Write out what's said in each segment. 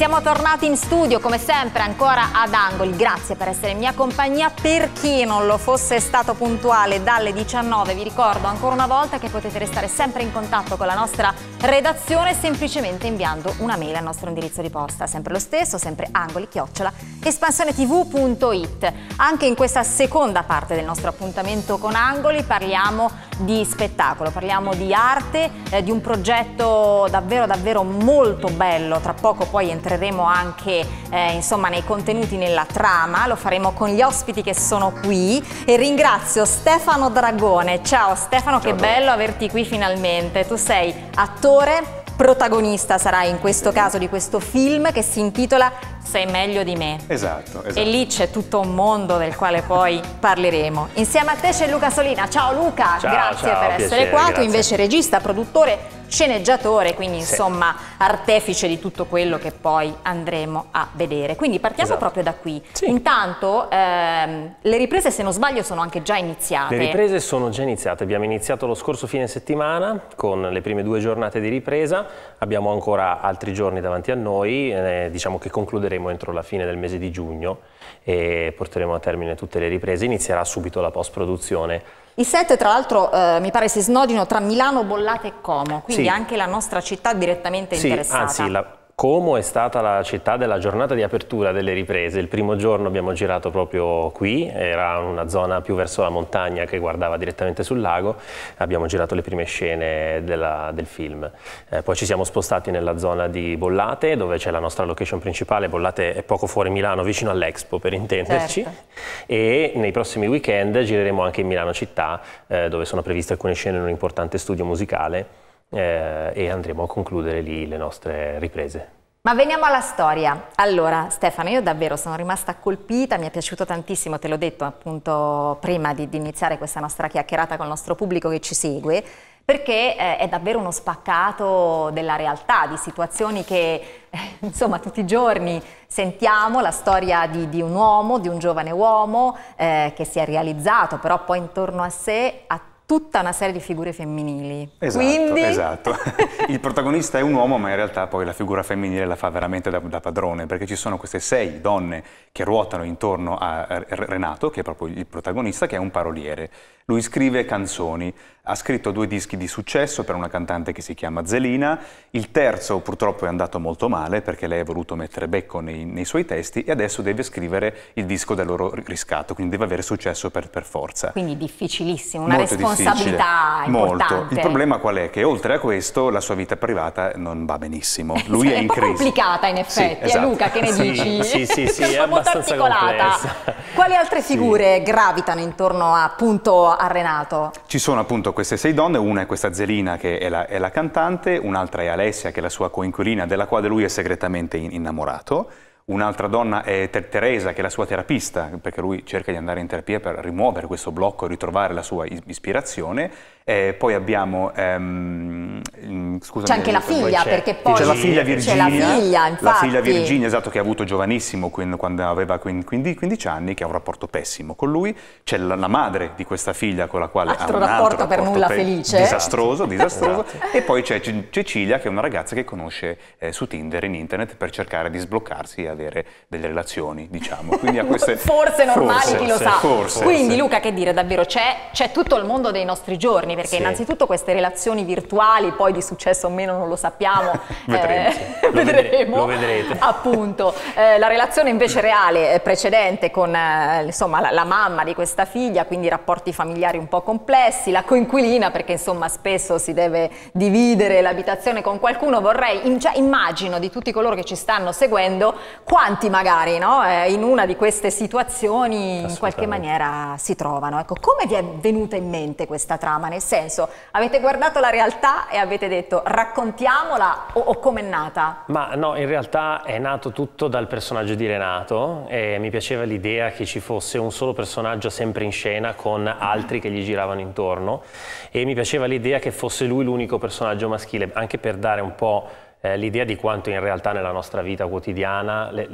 Siamo tornati in studio come sempre ancora ad Angoli, grazie per essere in mia compagnia, per chi non lo fosse stato puntuale dalle 19 vi ricordo ancora una volta che potete restare sempre in contatto con la nostra redazione semplicemente inviando una mail al nostro indirizzo di posta, sempre lo stesso, sempre angoli chiocciola espansione tv.it. Anche in questa seconda parte del nostro appuntamento con Angoli parliamo di di spettacolo, parliamo di arte, eh, di un progetto davvero davvero molto bello, tra poco poi entreremo anche eh, insomma, nei contenuti, nella trama, lo faremo con gli ospiti che sono qui e ringrazio Stefano Dragone, ciao Stefano ciao, che bello averti qui finalmente, tu sei attore, protagonista sarai in questo caso di questo film che si intitola sei meglio di me. Esatto, esatto. E lì c'è tutto un mondo del quale poi parleremo. Insieme a te c'è Luca Solina. Ciao Luca, ciao, grazie ciao, per essere qua. Grazie. Tu invece regista, produttore, sceneggiatore, quindi insomma artefice di tutto quello che poi andremo a vedere. Quindi partiamo esatto. proprio da qui. Sì. Intanto ehm, le riprese, se non sbaglio, sono anche già iniziate. Le riprese sono già iniziate. Abbiamo iniziato lo scorso fine settimana con le prime due giornate di ripresa. Abbiamo ancora altri giorni davanti a noi, eh, diciamo che concluderemo concluderemo entro la fine del mese di giugno e porteremo a termine tutte le riprese. Inizierà subito la post-produzione. I set tra l'altro eh, mi pare si snodino tra Milano, Bollate e Como, quindi sì. anche la nostra città direttamente sì, interessata. Anzi, la, Como è stata la città della giornata di apertura delle riprese. Il primo giorno abbiamo girato proprio qui, era una zona più verso la montagna che guardava direttamente sul lago, abbiamo girato le prime scene della, del film. Eh, poi ci siamo spostati nella zona di Bollate, dove c'è la nostra location principale, Bollate è poco fuori Milano, vicino all'Expo per intenderci, certo. e nei prossimi weekend gireremo anche in Milano città, eh, dove sono previste alcune scene in un importante studio musicale eh, e andremo a concludere lì le nostre riprese. Ma veniamo alla storia. Allora, Stefano, io davvero sono rimasta colpita, mi è piaciuto tantissimo, te l'ho detto appunto prima di, di, iniziare questa nostra chiacchierata con il nostro pubblico che ci segue, perché eh, è davvero uno spaccato della realtà, di situazioni che eh, insomma tutti i giorni sentiamo, la storia di, di un uomo, di un giovane uomo eh, che si è realizzato, però poi intorno a sé ha tutta una serie di figure femminili. Esatto, Quindi... esatto. Il protagonista è un uomo, ma in realtà poi la figura femminile la fa veramente da, da padrone, perché ci sono queste sei donne che ruotano intorno a Renato, che è proprio il protagonista, che è un paroliere. Lui scrive canzoni, ha scritto due dischi di successo per una cantante che si chiama Zelina, il terzo purtroppo è andato molto male perché lei ha voluto mettere becco nei, nei suoi testi e adesso deve scrivere il disco del loro riscatto, quindi deve avere successo per, per forza. Quindi difficilissimo, una molto responsabilità importante. Molto. Il problema qual è? Che oltre a questo la sua vita privata non va benissimo, eh, lui sì, cioè, è in crisi. È complicata in effetti, sì, eh, esatto. Luca che ne sì, dici? Sì, sì, sì, è molto articolata. complessa. Quali altre figure gravitano intorno appunto a Renato? Ci sono appunto queste sei donne, una è questa Zelina che è la, è la cantante, un'altra è Alessia che è la sua coinquilina della quale lui è segretamente innamorato, Un'altra donna è Teresa, che è la sua terapista, perché lui cerca di andare in terapia per rimuovere questo blocco e ritrovare la sua ispirazione. Eh, poi abbiamo, ehm, mm, scusami, C'è anche la figlia, perché poi... C'è la figlia Virginia. La figlia, la figlia, Virginia, esatto, che ha avuto giovanissimo, quando aveva 15 anni, che ha un rapporto pessimo con lui. C'è la, la madre di questa figlia con la quale altro ha un rapporto altro rapporto per nulla pe felice. Eh? Disastroso, disastroso. Esatto. e poi c'è Cecilia, che è una ragazza che conosce eh, su Tinder, in internet, per cercare di sbloccarsi e avere delle relazioni, diciamo. Queste... forse normali, forse, chi lo sa. Forse, Quindi, Luca, che dire, davvero, c'è tutto il mondo dei nostri giorni relazioni, perché sì. innanzitutto queste relazioni virtuali, poi di successo o meno non lo sappiamo, eh, vedremo, eh, vedremo lo vedrete. appunto. Eh, la relazione invece reale eh, precedente con eh, insomma, la, la, mamma di questa figlia, quindi rapporti familiari un po' complessi, la coinquilina perché insomma spesso si deve dividere l'abitazione con qualcuno, vorrei, in, cioè, immagino di tutti coloro che ci stanno seguendo, quanti magari no, eh, in una di queste situazioni in qualche maniera si trovano. Ecco, come vi è venuta in mente questa trama? Nel nel senso, avete guardato la realtà e avete detto raccontiamola o, o com'è nata? Ma no, in realtà è nato tutto dal personaggio di Renato e mi piaceva l'idea che ci fosse un solo personaggio sempre in scena con altri che gli giravano intorno e mi piaceva l'idea che fosse lui l'unico personaggio maschile, anche per dare un po' eh, l'idea di quanto in realtà nella nostra vita quotidiana le,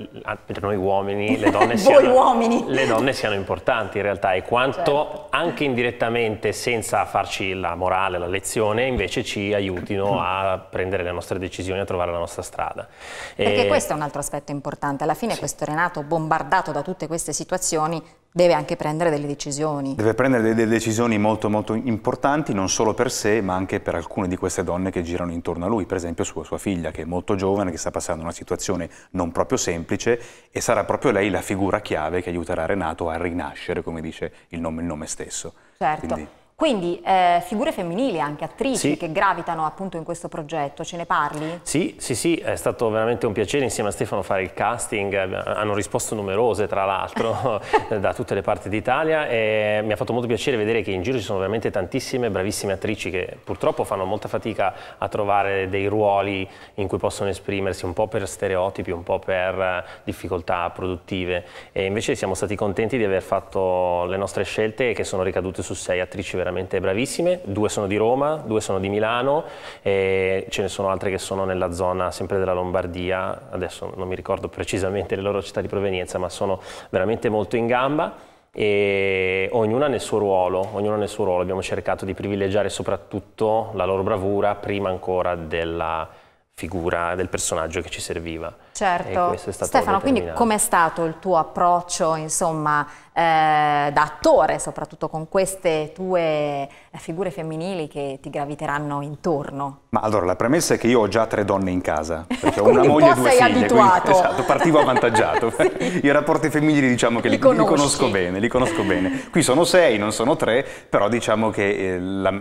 per noi uomini le donne, siano, uomini. le donne, siano, importanti in realtà e quanto certo. anche indirettamente senza farci la morale, la lezione invece ci aiutino a prendere le nostre decisioni, a trovare la nostra strada. Perché e... questo è un altro aspetto importante, alla fine sì. questo Renato bombardato da tutte queste situazioni deve anche prendere delle decisioni. Deve prendere delle decisioni molto molto importanti, non solo per sé, ma anche per alcune di queste donne che girano intorno a lui, per esempio sua, sua figlia, che è molto giovane, che sta passando una situazione non proprio semplice e sarà proprio lei la figura chiave che aiuterà Renato a rinascere, come dice il nome, il nome stesso. Certo. Quindi... Quindi eh, figure femminili, anche attrici sì. che gravitano appunto in questo progetto, ce ne parli? Sì, sì, sì, è stato veramente un piacere insieme a Stefano fare il casting, eh, hanno risposto numerose tra l'altro da tutte le parti d'Italia e mi ha fatto molto piacere vedere che in giro ci sono veramente tantissime bravissime attrici che purtroppo fanno molta fatica a trovare dei ruoli in cui possono esprimersi un po' per stereotipi, un po' per eh, difficoltà produttive e invece siamo stati contenti di aver fatto le nostre scelte che sono ricadute su sei attrici veramente veramente bravissime, due sono di Roma, due sono di Milano e ce ne sono altre che sono nella zona sempre della Lombardia, adesso non mi ricordo precisamente le loro città di provenienza, ma sono veramente molto in gamba e ognuna nel, suo ruolo, ognuna nel suo ruolo, abbiamo cercato di privilegiare soprattutto la loro bravura prima ancora della figura, del personaggio che ci serviva. Certo. Stefano, quindi com'è stato il tuo approccio, insomma, eh, da attore, soprattutto con queste tue eh, figure femminili che ti graviteranno intorno? Ma allora, la premessa è che io ho già tre donne in casa, perché ho una moglie e due figlie. Abituato. Quindi, esatto, partivo avvantaggiato. sì. I rapporti femminili diciamo che li, li, li, conosco bene, li conosco bene. Qui sono sei, non sono tre, però diciamo che eh, la,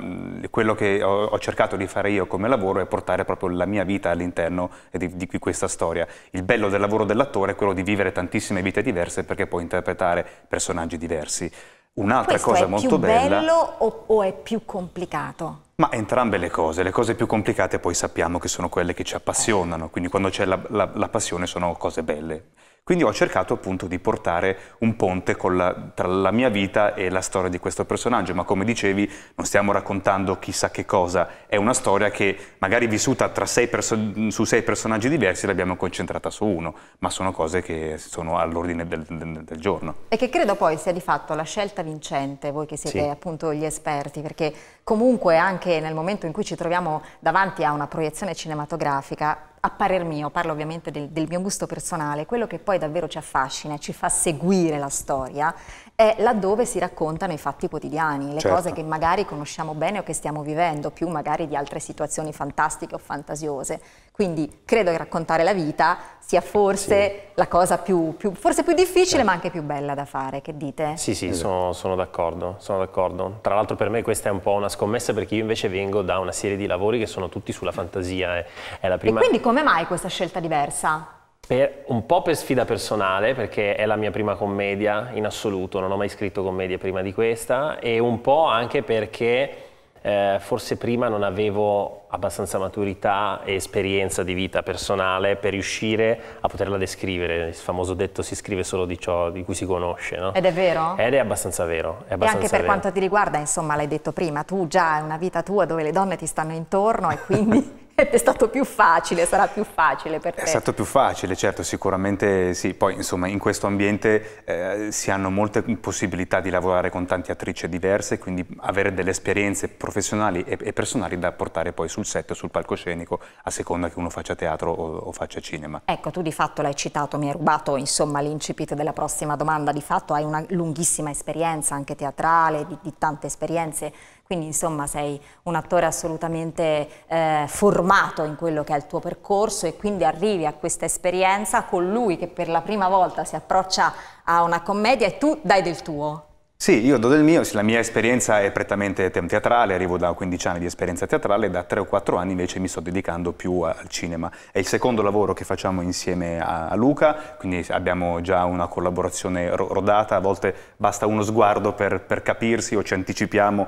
quello che ho, ho, cercato di fare io come lavoro è portare proprio la mia vita all'interno di, di questa storia il bello del lavoro dell'attore è quello di vivere tantissime vite diverse perché può interpretare personaggi diversi. Un'altra cosa molto bella... è più bello o, o è più complicato? Ma entrambe le cose, le cose più complicate poi sappiamo che sono quelle che ci appassionano, quindi quando c'è la, la, la passione sono cose belle. Quindi ho cercato appunto di portare un ponte la, tra la mia vita e la storia di questo personaggio, ma come dicevi non stiamo raccontando chissà che cosa, è una storia che magari vissuta sei su sei personaggi diversi l'abbiamo concentrata su uno, ma sono cose che sono all'ordine del, del, del, giorno. E che credo poi sia di fatto la scelta vincente, voi che siete sì. appunto gli esperti, perché comunque anche nel momento in cui ci troviamo davanti a una proiezione cinematografica, a parer mio, parlo ovviamente del, del mio gusto personale, quello che poi davvero ci affascina e ci fa seguire la storia è laddove si raccontano i fatti quotidiani, le certo. cose che magari conosciamo bene o che stiamo vivendo, più magari di altre situazioni fantastiche o fantasiose. Quindi credo che raccontare la vita sia forse sì. la cosa più, più, forse più difficile sì. Certo. ma anche più bella da fare, che dite? Sì, sì, esatto. sono, sono d'accordo, sono d'accordo. Tra l'altro per me questa è un po' una scommessa perché io invece vengo da una serie di lavori che sono tutti sulla fantasia. È, eh. è la prima... E quindi come mai questa scelta diversa? per, un po' per sfida personale, perché è la mia prima commedia in assoluto, non ho mai scritto commedia prima di questa, e un po' anche perché eh, forse prima non avevo abbastanza maturità e esperienza di vita personale per riuscire a poterla descrivere. Il famoso detto si scrive solo di ciò di cui si conosce. No? Ed è vero? Ed è abbastanza vero. È abbastanza e anche per vero. quanto ti riguarda, insomma, l'hai detto prima, tu già hai una vita tua dove le donne ti stanno intorno e quindi... è stato più facile, sarà più facile per te. È stato più facile, certo, sicuramente sì. Poi, insomma, in questo ambiente eh, si hanno molte possibilità di lavorare con tante attrici diverse, quindi avere delle esperienze professionali e, e personali da portare poi sul set sul palcoscenico, a seconda che uno faccia teatro o, o faccia cinema. Ecco, tu di fatto l'hai citato, mi hai rubato, insomma, l'incipit della prossima domanda. Di fatto hai una lunghissima esperienza, anche teatrale, di, di tante esperienze quindi insomma sei un attore assolutamente eh, formato in quello che è il tuo percorso e quindi arrivi a questa esperienza con lui che per la prima volta si approccia a una commedia e tu dai del tuo. Sì, io do del mio, la mia esperienza è prettamente teatrale, arrivo da 15 anni di esperienza teatrale, da 3 o 4 anni invece mi sto dedicando più al cinema. È il secondo lavoro che facciamo insieme a, Luca, quindi abbiamo già una collaborazione rodata, a volte basta uno sguardo per, per capirsi o ci anticipiamo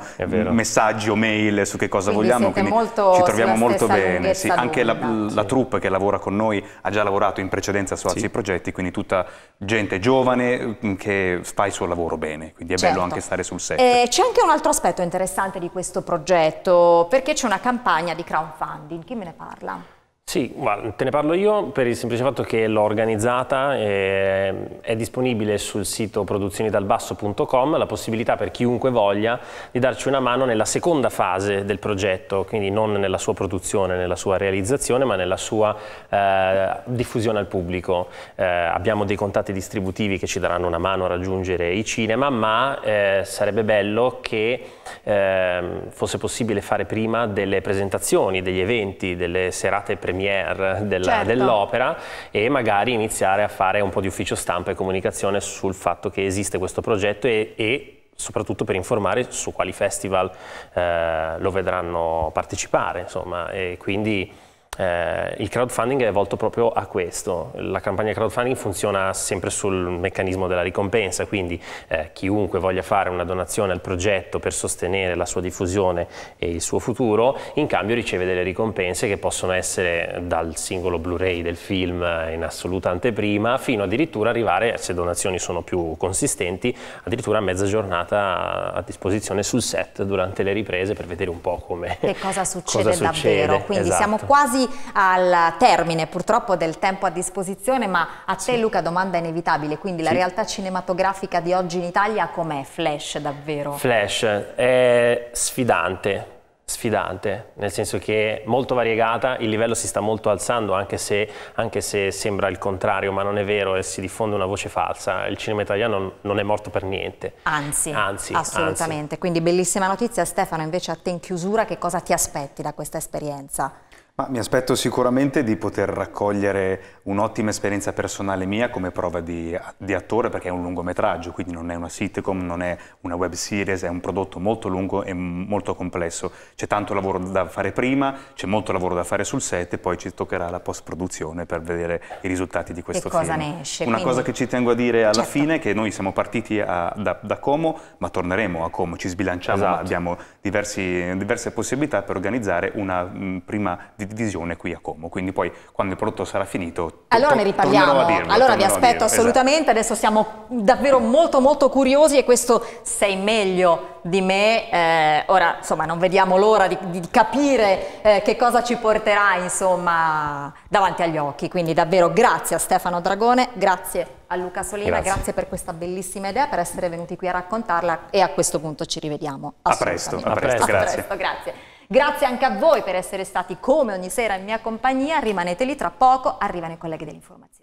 messaggi o mail su che cosa quindi vogliamo, quindi ci troviamo molto bene. Sì, anche la, la sì. troupe che lavora con noi ha già lavorato in precedenza su altri sì. progetti, quindi tutta gente giovane mm, che fa il suo lavoro bene, quindi è certo bello certo. anche stare sul set. Eh, c'è anche un altro aspetto interessante di questo progetto, perché c'è una campagna di crowdfunding, chi me ne parla? Sì, te ne parlo io per il semplice fatto che l'ho organizzata, eh, è disponibile sul sito produzionidalbasso.com la possibilità per chiunque voglia di darci una mano nella seconda fase del progetto, quindi non nella sua produzione, nella sua realizzazione, ma nella sua eh, diffusione al pubblico. Eh, abbiamo dei contatti distributivi che ci daranno una mano a raggiungere i cinema, ma eh, sarebbe bello che ehm, fosse possibile fare prima delle presentazioni, degli eventi, delle serate premiate premiere della, certo. dell'opera e magari iniziare a fare un po' di ufficio stampa e comunicazione sul fatto che esiste questo progetto e, e soprattutto per informare su quali festival eh, lo vedranno partecipare, insomma, e quindi eh, il crowdfunding è volto proprio a questo. La campagna crowdfunding funziona sempre sul meccanismo della ricompensa, quindi eh, chiunque voglia fare una donazione al progetto per sostenere la sua diffusione e il suo futuro, in cambio riceve delle ricompense che possono essere dal singolo Blu-ray del film in assoluta anteprima fino addirittura arrivare, se donazioni sono più consistenti, addirittura a mezza giornata a disposizione sul set durante le riprese per vedere un po' come... Che cosa succede, cosa succede. davvero? Quindi esatto. siamo quasi al termine purtroppo del tempo a disposizione, ma a te sì. Luca domanda inevitabile, quindi sì. la realtà cinematografica di oggi in Italia com'è? Flash davvero? Flash è sfidante, sfidante, nel senso che è molto variegata, il livello si sta molto alzando anche se, anche se, sembra il contrario, ma non è vero e si diffonde una voce falsa, il cinema italiano non è morto per niente. Anzi, anzi assolutamente, anzi. quindi bellissima notizia Stefano, invece a te in chiusura che cosa ti aspetti da questa esperienza? Ma mi aspetto sicuramente di poter raccogliere un'ottima esperienza personale mia come prova di, di, attore, perché è un lungometraggio, quindi non è una sitcom, non è una web series, è un prodotto molto lungo e molto complesso. C'è tanto lavoro da fare prima, c'è molto lavoro da fare sul set e poi ci toccherà la post-produzione per vedere i risultati di questo che film. Cosa ne esce, una quindi... cosa che ci tengo a dire alla certo. fine è che noi siamo partiti a, da, da, Como, ma torneremo a Como, ci sbilanciamo, esatto. abbiamo diversi, diverse possibilità per organizzare una mh, prima di divisione qui a Como, quindi poi quando il prodotto sarà finito Allora ne riparliamo, dirlo, allora vi aspetto esatto. assolutamente, esatto. adesso siamo davvero molto molto curiosi e questo sei meglio di me, eh, ora insomma non vediamo l'ora di, di, capire eh, che cosa ci porterà insomma davanti agli occhi, quindi davvero grazie a Stefano Dragone, grazie a Luca Solina, grazie. grazie. per questa bellissima idea, per essere venuti qui a raccontarla e a questo punto ci rivediamo. A presto, a presto, a presto grazie. A presto, grazie. Grazie anche a voi per essere stati come ogni sera in mia compagnia, rimanete lì, tra poco arrivano i colleghi dell'informazione.